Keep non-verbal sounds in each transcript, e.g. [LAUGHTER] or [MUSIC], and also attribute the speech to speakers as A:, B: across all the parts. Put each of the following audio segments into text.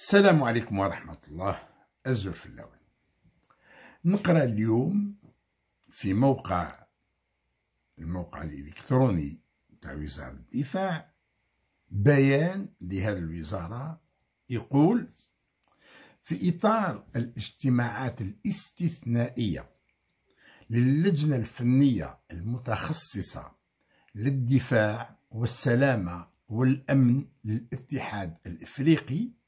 A: السلام عليكم ورحمة الله أزور في اللون نقرأ اليوم في موقع الموقع الإلكتروني تاع وزارة الدفاع بيان لهذه الوزارة يقول في إطار الاجتماعات الاستثنائية للجنة الفنية المتخصصة للدفاع والسلامة والأمن للاتحاد الإفريقي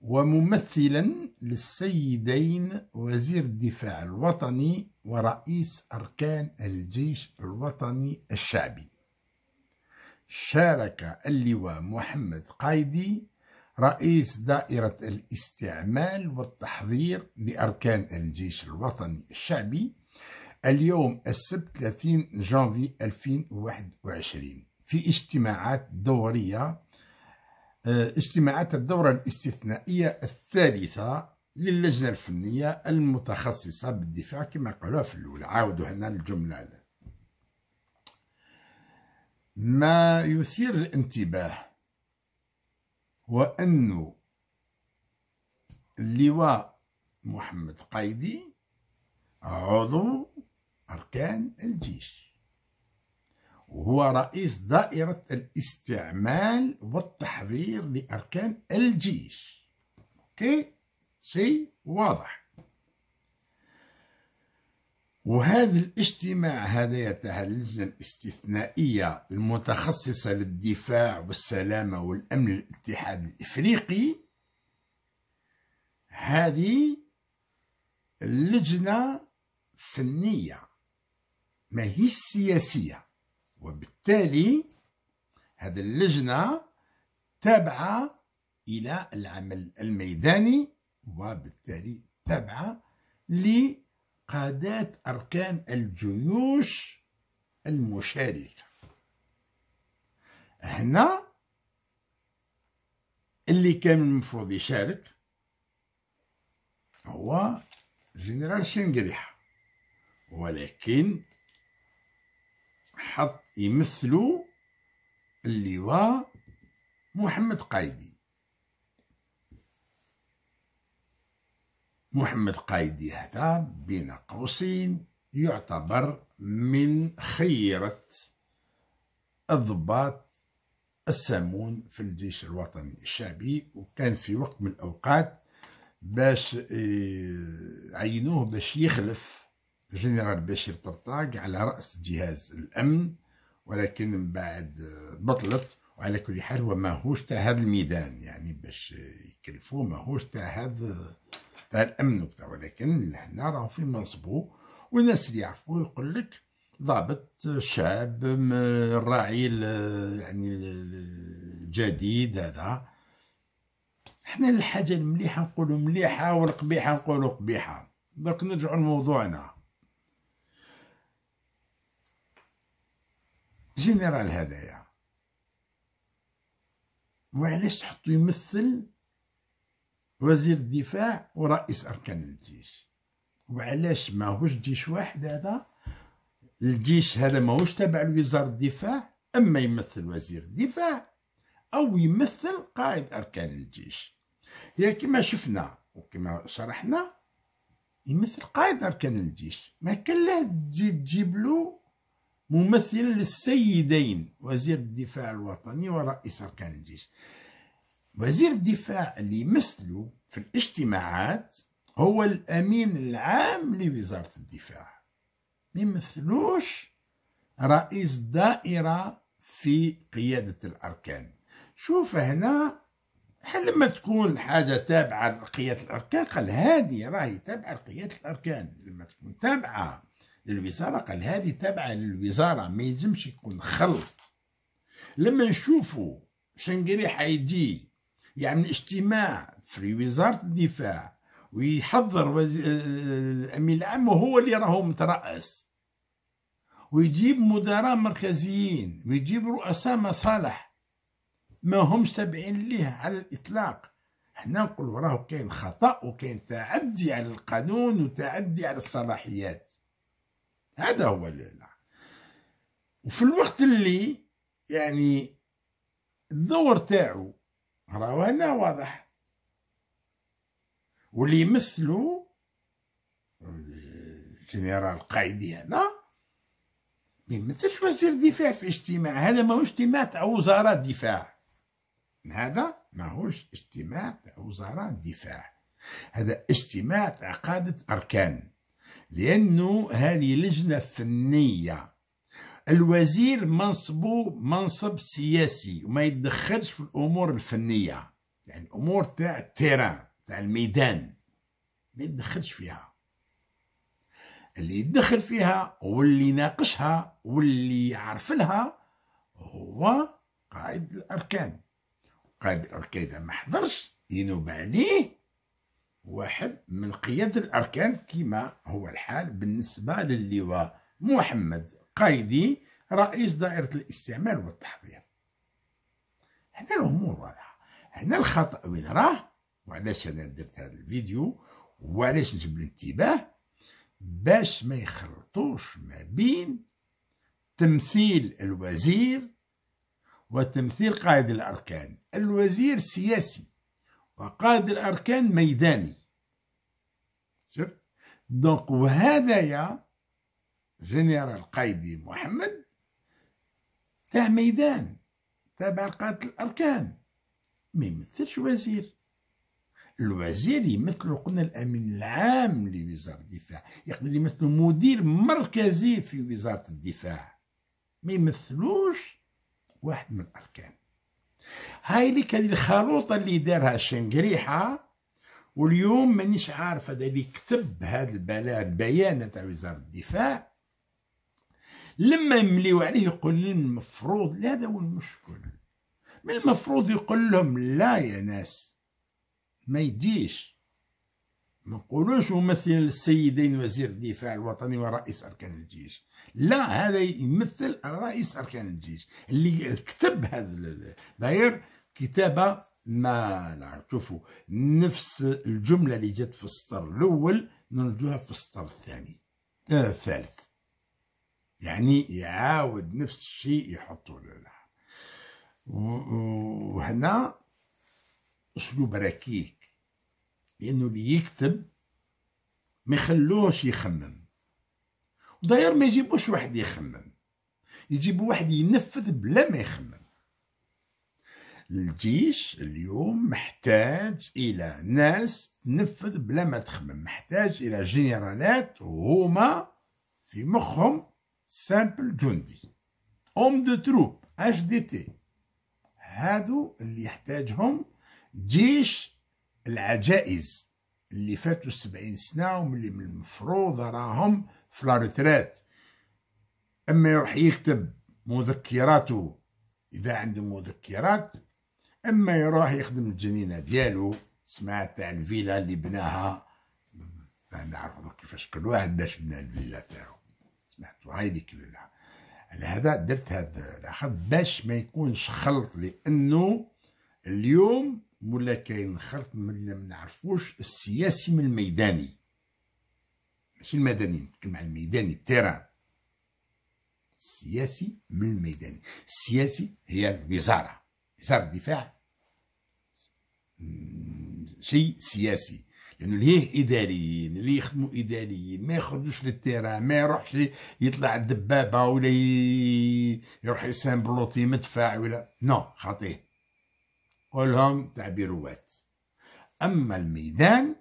A: وممثلا للسيدين وزير الدفاع الوطني ورئيس أركان الجيش الوطني الشعبي شارك اللواء محمد قايدي رئيس دائرة الاستعمال والتحضير لأركان الجيش الوطني الشعبي اليوم السبت 30 جانفي 2021 في اجتماعات دورية اجتماعات الدورة الاستثنائية الثالثة للجنة الفنية المتخصصة بالدفاع كما قالوها في الأولى عاودوا هنا الجملة ما يثير الانتباه وأنه اللواء محمد قايدي عضو أركان الجيش وهو رئيس دائرة الاستعمال والتحضير لأركان الجيش أوكي شيء واضح وهذا الاجتماع هذا تاع اللجنة الاستثنائية المتخصصة للدفاع والسلامة والأمن الاتحاد الإفريقي هذه اللجنة فنية ماهيش سياسية وبالتالي هذه اللجنة تابعة إلى العمل الميداني وبالتالي تابعة لقادات أركان الجيوش المشاركة هنا اللي كان المفروض يشارك هو جنرال شنقريحة ولكن حط يمثلوا اللواء محمد قايدي محمد قايدي هذا بين قوسين يعتبر من خيرة الضباط السامون في الجيش الوطني الشعبي وكان في وقت من الأوقات باش آه، عينوه باش يخلف جنرال بشير طرطاق على رأس جهاز الأمن ولكن من بعد بطلت وعلى كل حال هو ماهوش تاع هذا الميدان يعني باش يكلفو ماهوش تاع هذا تاع الامن وكتا ولكن هنا راهو في منصبو والناس اللي يعرفوه يقول لك ضابط شاب الراعي يعني الجديد هذا حنا الحاجه المليحه نقولوا مليحه والقبيحه نقولوا قبيحه درك نرجعوا لموضوعنا جنرال هذايا وعلاش تحطو يمثل وزير الدفاع ورئيس اركان الجيش وعلاش ماهوش جيش واحد هذا الجيش هذا ماهوش تابع لوزاره الدفاع اما يمثل وزير الدفاع او يمثل قائد اركان الجيش هي كما شفنا وكما شرحنا يمثل قائد اركان الجيش ما كان لا تزيد تجيب له ممثلا للسيدين وزير الدفاع الوطني ورئيس أركان الجيش وزير الدفاع اللي يمثله في الاجتماعات هو الأمين العام لوزارة الدفاع ما يمثلوش رئيس دائرة في قيادة الأركان شوف هنا لما تكون حاجة تابعة لقيادة الأركان قال هذه راهي تابعة لقيادة الأركان لما تكون تابعة للوزاره قال هذه تابعه للوزاره ما يلزمش يكون خلط لما نشوفوا شنقري حيجي يعمل يعني اجتماع في وزاره الدفاع ويحضر وزي... الامين العام وهو اللي راهو مترأس ويجيب مدراء مركزيين ويجيب رؤساء مصالح ما هم سبعين ليه على الإطلاق احنا نقولوا راهو كاين خطأ وكاين تعدي على القانون وتعدي على الصلاحيات هذا هو الإقلاع وفي الوقت اللي يعني الدور تاعو راهو هنا واضح واللي يمثلو الجنرال قايدي هنا ما يمثلش وزير دفاع في اجتماع هذا ماهوش اجتماع تاع وزراء دفاع هذا ماهوش اجتماع تاع وزراء دفاع هذا اجتماع تاع قادة أركان لأنه هذه لجنة فنية الوزير منصبه منصب سياسي وما يتدخلش في الأمور الفنية يعني الأمور تاع التيران تاع الميدان ما يتدخلش فيها اللي يدخل فيها واللي يناقشها واللي يعرف لها هو قائد الأركان قائد الأركان إذا ما حضرش ينوب عليه واحد من قيادة الأركان كما هو الحال بالنسبة للواء محمد قايدي رئيس دائرة الاستعمال والتحضير هنا الأمور واضحة هنا الخطأ وين راه وعلاش أنا درت هذا الفيديو وعلاش نجيب الانتباه باش ما يخلطوش ما بين تمثيل الوزير وتمثيل قائد الأركان الوزير سياسي وقائد الأركان ميداني شفت دونك وهذايا جنرال قايدي محمد تاع ميدان تابع لقاده الاركان ما يمثلش وزير الوزير يمثل قلنا الامين العام لوزاره الدفاع يقدر يمثل مدير مركزي في وزاره الدفاع ما يمثلوش واحد من الاركان هاي اللي كان الخلوطه اللي دارها الشنقريحه واليوم مانيش عارف هذا اللي كتب هذا البيان تاع وزاره الدفاع لما يمليو عليه يقول المفروض لا هذا هو المشكل من المفروض يقول لهم لا يا ناس ما يديش ما نقولوش ممثل للسيدين وزير الدفاع الوطني ورئيس أركان الجيش لا هذا يمثل رئيس أركان الجيش اللي كتب هذا داير كتابة ما لا شوفوا نفس الجملة اللي جات في السطر الأول نرجوها في السطر الثاني آه الثالث يعني يعاود نفس الشيء يحطوا لها وهنا أسلوب ركيك لأنه اللي يكتب ما يخلوش يخمم وداير ما يجيبوش واحد يخمم يجيبوا واحد ينفذ بلا ما يخمم الجيش اليوم محتاج إلى ناس تنفذ بلا ما تخمم محتاج إلى جنرالات هما في مخهم سامبل جندي اوم دو تروب اش دي تي هادو اللي يحتاجهم جيش العجائز اللي فاتوا السبعين سنة واللي من المفروض راهم في لا أما يروح يكتب مذكراته إذا عنده مذكرات أما يروح يخدم الجنينة ديالو سمعت تاع الفيلا اللي بناها نعرف كيفاش كل واحد باش بنا الفيلا تاعو سمعت هاي اللي كلنا على هذا درت هذا الاخر باش ما يكونش خلط لانه اليوم مولا كاين خلط ما نعرفوش السياسي من الميداني ماشي المدني نتكلم على الميداني التيران السياسي من الميداني السياسي هي الوزارة وزارة الدفاع شيء سياسي لانه ليه اداريين اللي يخدموا اداريين ما يخرجوش للتيران ما يروحش يطلع الدبابه ولا يروح يسام بلوطي مدفع ولا نو خاطيه كلهم تعبيرات أما الميدان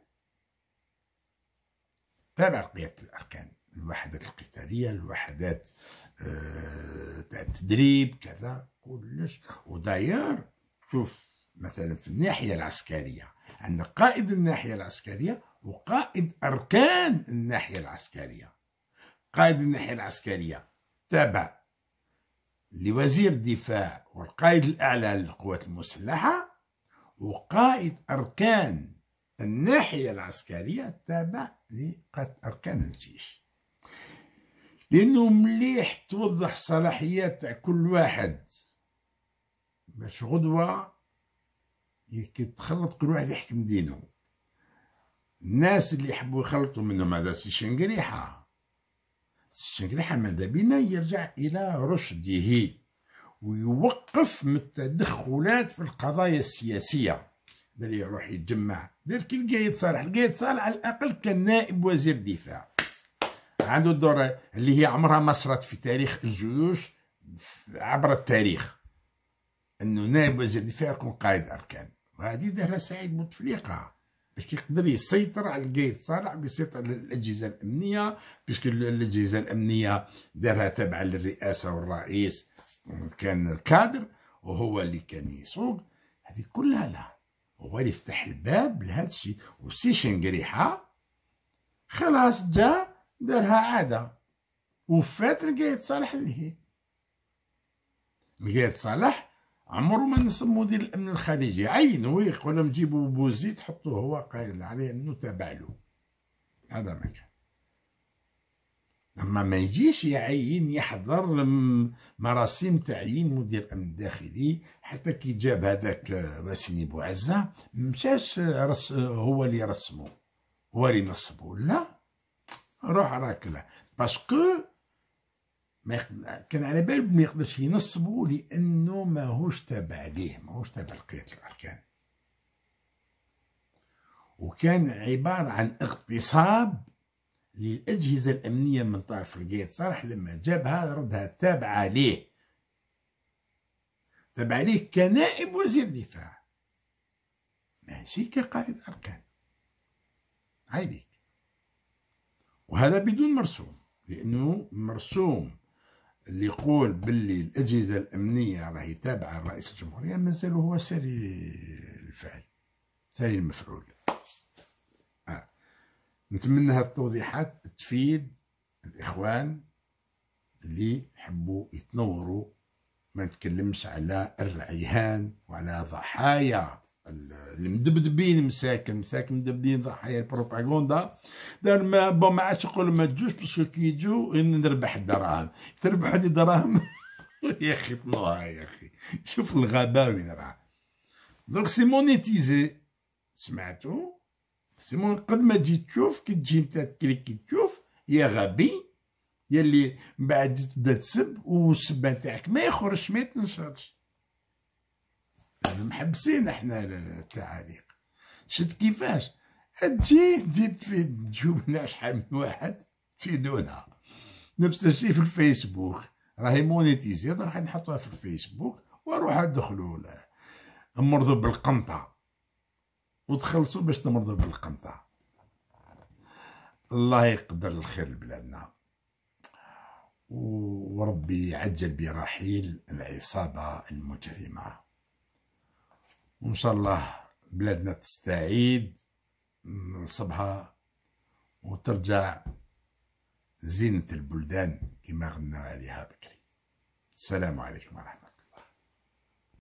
A: تابع لقيادة الأركان الوحدات القتالية الوحدات آه، تاع التدريب كذا كلش وداير شوف مثلا في الناحية العسكرية عندنا قائد الناحية العسكرية وقائد أركان الناحية العسكرية قائد الناحية العسكرية تابع لوزير الدفاع والقائد الأعلى للقوات المسلحة وقائد أركان الناحية العسكرية التابع اركان الجيش لأنه مليح توضح صلاحيات تاع كل واحد باش غدوة يتخلط كل واحد يحكم دينه الناس اللي يحبوا يخلطوا منهم هذا سي شنقريحه عشان كده حماده بنا يرجع الى رشده ويوقف من التدخلات في القضايا السياسيه ده يروح يتجمع دير كي القايد صالح القايد صالح على الاقل كان نائب وزير دفاع عنده الدور اللي هي عمرها ما صرت في تاريخ الجيوش عبر التاريخ انه نائب وزير دفاع يكون قائد اركان وهذه دارها سعيد بوتفليقه باش يقدر يسيطر على الجيد صالح بيسيطر على الاجهزه الامنيه باسكو الاجهزه الامنيه دارها تابعه للرئاسه والرئيس كان الكادر وهو اللي كان يسوق هذه كلها لا هو اللي يفتح الباب لهذا الشيء وسي شنقريحه خلاص جا دارها عاده وفات القايد صالح اللي هي القايد صالح عمرو ما نسمو مدير الامن الخارجي عينو يقول لهم جيبوا بوزيد حطوه هو قايل عليه انه تابع له هذا ما كان اما ما يجيش يعين يحضر مراسم تعيين مدير امن داخلي حتى كي جاب هذاك باسيني بوعزه مشاش رس هو اللي رسمه هو اللي نصبه لا روح راكله باسكو ما كان على باله ما يقدرش ينصبو لانه ماهوش تابع ليه ماهوش تابع لقياده الاركان وكان عباره عن اغتصاب للاجهزه الامنيه من طرف القيادة صالح لما جابها ردها تابعه ليه تابعه ليه كنائب وزير دفاع ماشي كقائد اركان عيبك وهذا بدون مرسوم لانه مرسوم اللي يقول باللي الاجهزه الامنيه راهي تابعه لرئيس الجمهوريه مازال هو سري الفعل سري المفعول آه. نتمنى هذه التوضيحات تفيد الاخوان اللي يحبوا يتنوروا ما نتكلمش على الرعيان وعلى ضحايا المدبدبين مساكن مساكن مدبدين ضحايا البروباغندا دار ما بون ما عادش يقولوا ما تجوش باسكو كي يجو نربح الدراهم تربح هذه الدراهم [LAUGHS] يا اخي طلوها يا اخي شوف الغباء وين راه دونك سي مونيتيزي سمعتو سي مون قد ما تجي تشوف كي تجي انت كي تشوف يا غبي يا اللي من بعد تبدا تسب والسبه تاعك ما يخرجش ما يتنشرش محبسين احنا التعاليق شد كيفاش تجي تزيد في جبنا شحال من واحد في دونها نفس الشيء في الفيسبوك راهي مونيتيزي راح نحطوها في الفيسبوك واروح ادخلوا مرضوا بالقنطه وتخلصوا باش تمرضوا بالقنطه الله يقدر الخير لبلادنا وربي يعجل برحيل العصابه المجرمه وان شاء الله بلادنا تستعيد من صبها وترجع زينة البلدان كما غنى عليها بكري السلام عليكم ورحمة الله